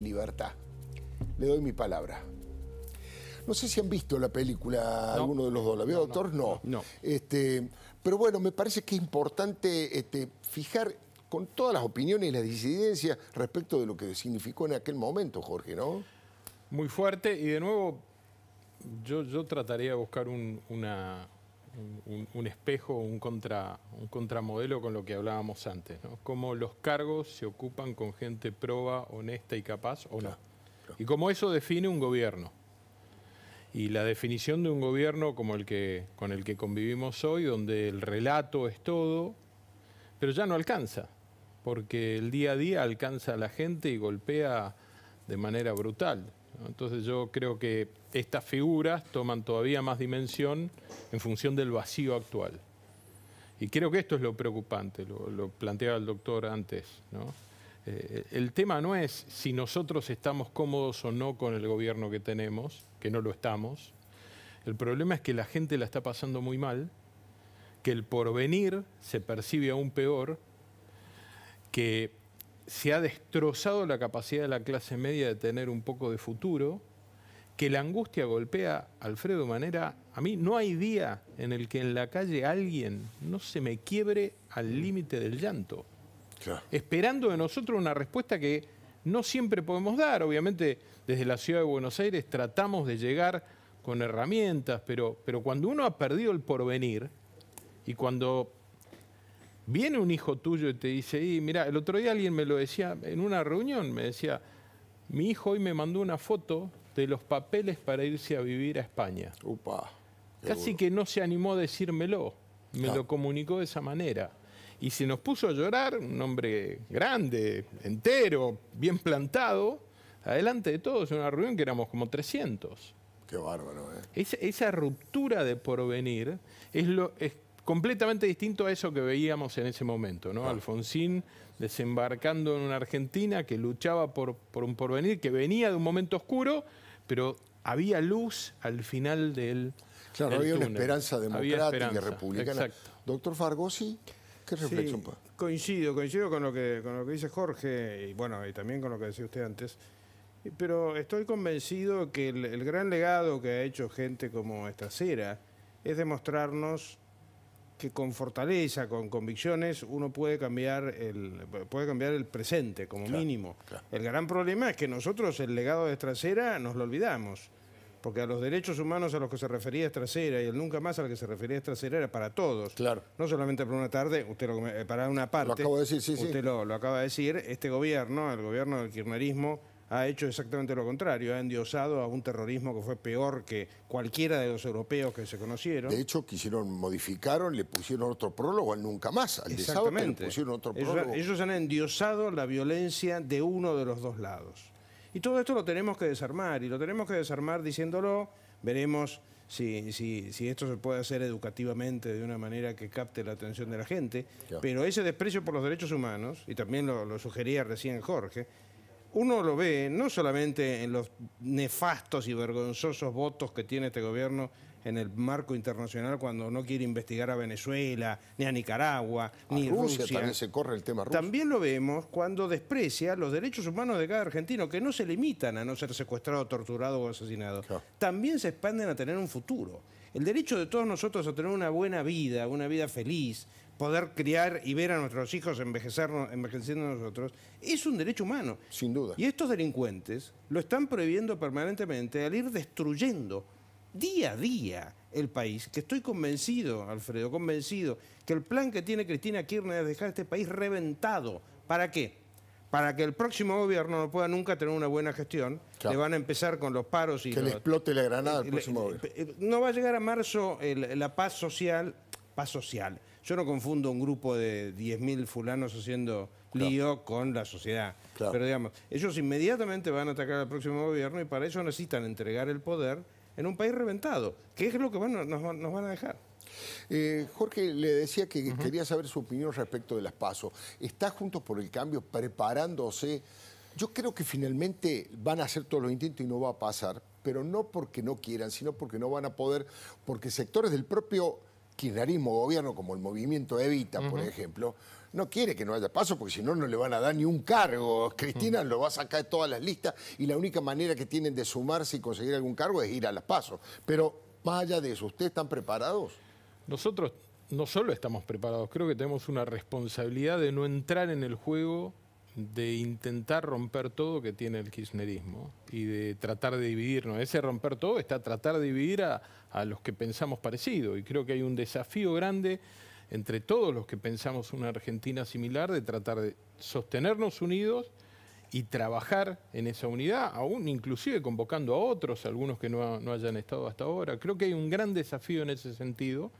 libertad. Le doy mi palabra. No sé si han visto la película alguno de los dos. ¿La vio, no, doctor? No. Este, pero bueno, me parece que es importante este, fijar con todas las opiniones y las disidencias respecto de lo que significó en aquel momento, Jorge, ¿no? Muy fuerte. Y de nuevo, yo, yo trataría de buscar un, una, un, espejo, un, contra, un contramodelo con lo que hablábamos antes, ¿no? Cómo los cargos se ocupan con gente proba, honesta y capaz o no. Y cómo eso define un gobierno. Y la definición de un gobierno como el que, con el que convivimos hoy, donde el relato es todo, pero ya no alcanza, porque el día a día alcanza a la gente y golpea de manera brutal. Entonces yo creo que estas figuras toman todavía más dimensión en función del vacío actual. Y creo que esto es lo preocupante, lo, planteaba el doctor antes. Eh, el tema no es si nosotros estamos cómodos o no con el gobierno que tenemos, que no lo estamos. El problema es que la gente la está pasando muy mal, que el porvenir se percibe aún peor, que se ha destrozado la capacidad de la clase media de tener un poco de futuro, que la angustia golpea Alfredo manera... A mí no hay día en el que en la calle alguien no se me quiebre al límite del llanto, esperando de nosotros una respuesta que no siempre podemos dar. Obviamente desde la ciudad de Buenos Aires tratamos de llegar con herramientas, pero, pero cuando uno ha perdido el porvenir y cuando viene un hijo tuyo y te dice, y mira, el otro día alguien me lo decía, en una reunión me decía, mi hijo hoy me mandó una foto de los papeles para irse a vivir a España. Upa, Casi que no se animó a decírmelo, me lo comunicó de esa manera. Y se nos puso a llorar, un hombre grande, entero, bien plantado, adelante de todos, en una reunión que éramos como 300. Qué bárbaro, ¿eh? Esa, esa ruptura de porvenir es lo, es completamente distinto a eso que veíamos en ese momento, ¿no? Alfonsín desembarcando en una Argentina que luchaba por, un porvenir, que venía de un momento oscuro, pero había luz al final del Claro, había una esperanza democrática, y republicana. Doctor Fargosi, ¿qué reflexión? coincido, coincido con lo, que, dice Jorge y bueno, también con lo que decía usted antes. Pero estoy convencido que el, el gran legado que ha hecho gente como esta cera es demostrarnos que con fortaleza, con convicciones, uno puede cambiar el, puede cambiar el presente como mínimo. El gran problema es que nosotros el legado de Trasera nos lo olvidamos, porque a los derechos humanos a los que se refería Trasera y el nunca más al que se refería Trasera era para todos. Claro. No solamente para una tarde, usted eh, para una parte. Lo acabo de decir, sí, sí. Lo, lo acaba de decir, este gobierno, el gobierno del kirchnerismo, ha hecho exactamente lo contrario, ha endiosado a un terrorismo que fue peor que cualquiera de los europeos que se conocieron. De hecho, quisieron, modificaron, le pusieron otro prólogo al nunca más, al Exactamente. De pusieron otro ellos, prólogo. ellos han endiosado la violencia de uno de los dos lados. Y todo esto lo tenemos que desarmar, y lo tenemos que desarmar diciéndolo, veremos si, si, esto se puede hacer educativamente de una manera que capte la atención de la gente, pero ese desprecio por los derechos humanos, y también lo sugería recién Jorge, uno lo ve no solamente en los nefastos y vergonzosos votos que tiene este gobierno en el marco internacional cuando no quiere investigar a Venezuela, ni a Nicaragua, ni Rusia, Rusia. También se corre el tema También lo vemos cuando desprecia los derechos humanos de cada argentino, que no se limitan a no ser secuestrado, torturado o asesinado. También se expanden a tener un futuro el derecho de todos nosotros a tener una buena vida, una vida feliz, poder criar y ver a nuestros hijos envejeciendo nosotros, es un derecho humano. Sin duda. Y estos delincuentes lo están prohibiendo permanentemente al ir destruyendo día a día el país, que estoy convencido, Alfredo, convencido, que el plan que tiene Cristina Kirchner es dejar este país reventado. ¿Para qué? para que el próximo gobierno no pueda nunca tener una buena gestión, le van a empezar con los paros y... Que le explote la granada al eh, próximo gobierno. Eh, no va a llegar a marzo la paz social, paz social. Yo no confundo un grupo de 10.000 fulanos haciendo lío con la sociedad. Pero digamos, ellos inmediatamente van a atacar al próximo gobierno y para eso necesitan entregar el poder en un país reventado, que es lo que bueno, nos van a dejar. Eh, Jorge le decía que quería saber su opinión respecto de las PASO. ¿Está Juntos por el Cambio preparándose? Yo creo que finalmente van a hacer todos los intentos y no va a pasar, pero no porque no quieran, sino porque no van a poder, porque sectores del propio kirchnerismo gobierno, como el movimiento Evita, por ejemplo, no quiere que no haya paso, porque si no, no le van a dar ni un cargo. Cristina lo va a sacar de todas las listas y la única manera que tienen de sumarse y conseguir algún cargo es ir a las pasos. Pero más allá de eso, ¿ustedes están preparados? Nosotros no solo estamos preparados, creo que tenemos una responsabilidad de no entrar en el juego de intentar romper todo que tiene el kirchnerismo y de tratar de dividirnos. Ese romper todo está tratar de dividir a, los que pensamos parecido y creo que hay un desafío grande entre todos los que pensamos una Argentina similar de tratar de sostenernos unidos y trabajar en esa unidad, aún inclusive convocando a otros, algunos que no hayan estado hasta ahora. Creo que hay un gran desafío en ese sentido.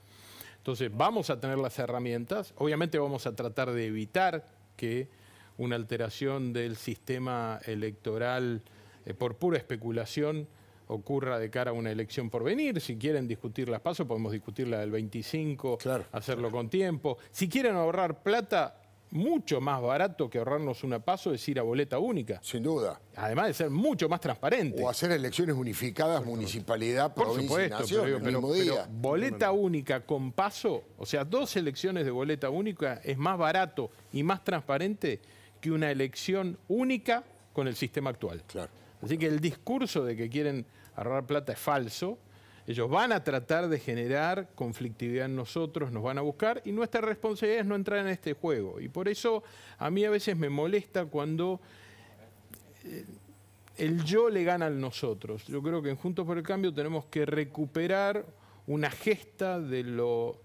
Entonces vamos a tener las herramientas, obviamente vamos a tratar de evitar que una alteración del sistema electoral eh, por pura especulación ocurra de cara a una elección por venir. Si quieren discutir las pasos, podemos discutirla del 25, hacerlo con tiempo. Si quieren ahorrar plata, mucho más barato que ahorrarnos una paso es ir a boleta única. Sin duda. Además de ser mucho más transparente. O hacer elecciones unificadas, municipalidad, por provincia, supuesto, pero, pero, boleta única con paso, o sea, dos elecciones de boleta única es más barato y más transparente que una elección única con el sistema actual. Claro. Así que el discurso de que quieren ahorrar plata es falso ellos van a tratar de generar conflictividad en nosotros, nos van a buscar y nuestra responsabilidad es no entrar en este juego. Y por eso a mí a veces me molesta cuando eh, el yo le gana al nosotros. Yo creo que en Juntos por el Cambio tenemos que recuperar una gesta de lo,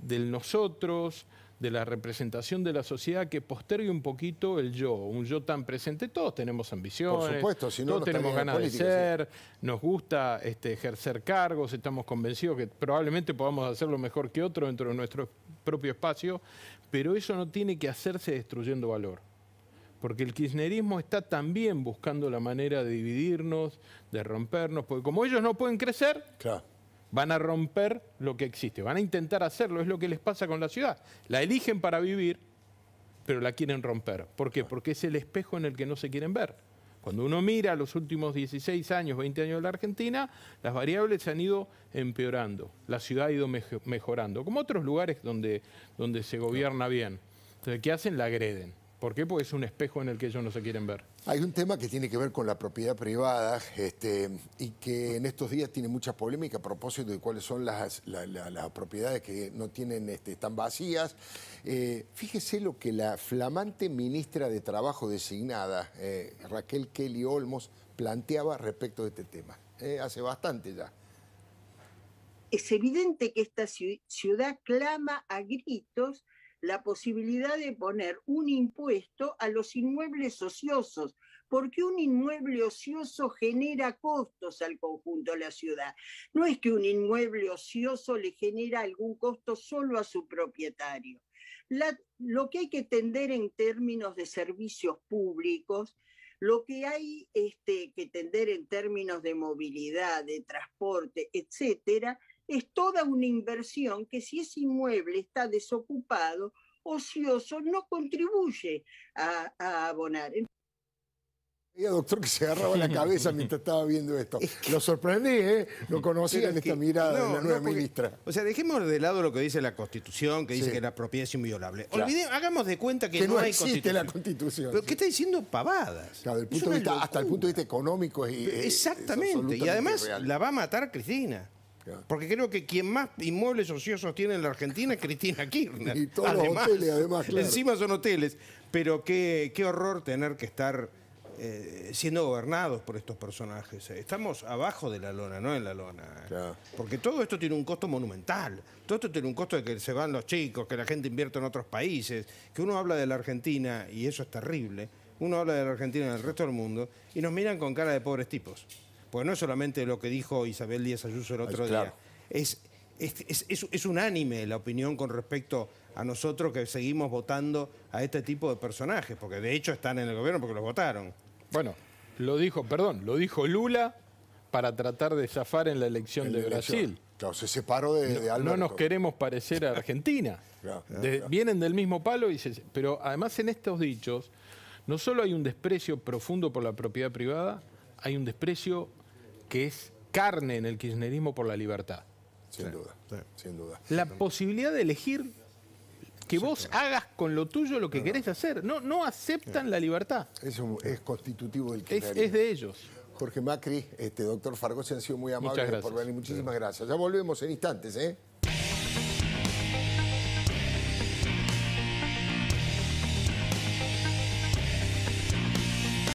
del nosotros, de la representación de la sociedad que postergue un poquito el yo, un yo tan presente. Todos tenemos ambiciones, supuesto, si no, todos tenemos ganas de ser, nos gusta este, ejercer cargos, estamos convencidos que probablemente podamos hacerlo mejor que otro dentro de nuestro propio espacio, pero eso no tiene que hacerse destruyendo valor porque el kirchnerismo está también buscando la manera de dividirnos, de rompernos, porque como ellos no pueden crecer, Van a romper lo que existe, van a intentar hacerlo, es lo que les pasa con la ciudad. La eligen para vivir, pero la quieren romper. ¿Por qué? Porque es el espejo en el que no se quieren ver. Cuando uno mira los últimos 16 años, 20 años de la Argentina, las variables se han ido empeorando, la ciudad ha ido mejorando, como otros lugares donde, donde se gobierna bien. Entonces, ¿qué hacen? La agreden. ¿Por qué? Porque es un espejo en el que ellos no se quieren ver. Hay un tema que tiene que ver con la propiedad privada este, y que en estos días tiene mucha polémica a propósito de cuáles son las, propiedades que no tienen, este, están vacías. Eh, fíjese lo que la flamante ministra de Trabajo designada, eh, Raquel Kelly Olmos, planteaba respecto de este tema. Eh, hace bastante ya. Es evidente que esta ciudad clama a gritos la posibilidad de poner un impuesto a los inmuebles ociosos, porque un inmueble ocioso genera costos al conjunto de la ciudad. No es que un inmueble ocioso le genera algún costo solo a su propietario. lo que hay que tender en términos de servicios públicos, lo que hay este, que tender en términos de movilidad, de transporte, etcétera, es toda una inversión que si ese inmueble está desocupado, ocioso, no contribuye a, abonar. Había doctor, que se agarraba la cabeza mientras estaba viendo esto. Lo sorprendí, ¿eh? Lo conocí en esta mirada de la nueva ministra. O sea, dejemos de lado lo que dice la Constitución, que dice que la propiedad es inviolable. hagamos de cuenta que, no, existe la Constitución. Pero ¿qué está diciendo pavadas? hasta el punto de vista económico es, eh, Exactamente. y además la va a matar Cristina. Porque creo que quien más inmuebles ociosos tiene en la Argentina es Cristina Kirchner. Y todos los hoteles, además. Encima son hoteles. Pero qué, horror tener que estar eh, siendo gobernados por estos personajes. Estamos abajo de la lona, no en la lona. Porque todo esto tiene un costo monumental. Todo esto tiene un costo de que se van los chicos, que la gente invierte en otros países, que uno habla de la Argentina, y eso es terrible, uno habla de la Argentina en el resto del mundo, y nos miran con cara de pobres tipos. Pues no es solamente lo que dijo Isabel Díaz Ayuso el otro día. Es, es, unánime la opinión con respecto a nosotros que seguimos votando a este tipo de personajes, porque de hecho están en el gobierno porque los votaron. Bueno, lo dijo, perdón, lo dijo Lula para tratar de zafar en la elección de Brasil. Claro, se separó de, No nos queremos parecer a Argentina. vienen del mismo palo y Pero además en estos dichos, no solo hay un desprecio profundo por la propiedad privada, hay un desprecio que es carne en el kirchnerismo por la libertad. Sin duda, sin duda. La posibilidad de elegir que vos hagas con lo tuyo lo que querés hacer. No, no aceptan la libertad. Eso es constitutivo del kirchnerismo. Es, de ellos. Jorge Macri, este, doctor Fargo, se han sido muy amables por venir. Muchísimas gracias. Ya volvemos en instantes, ¿eh?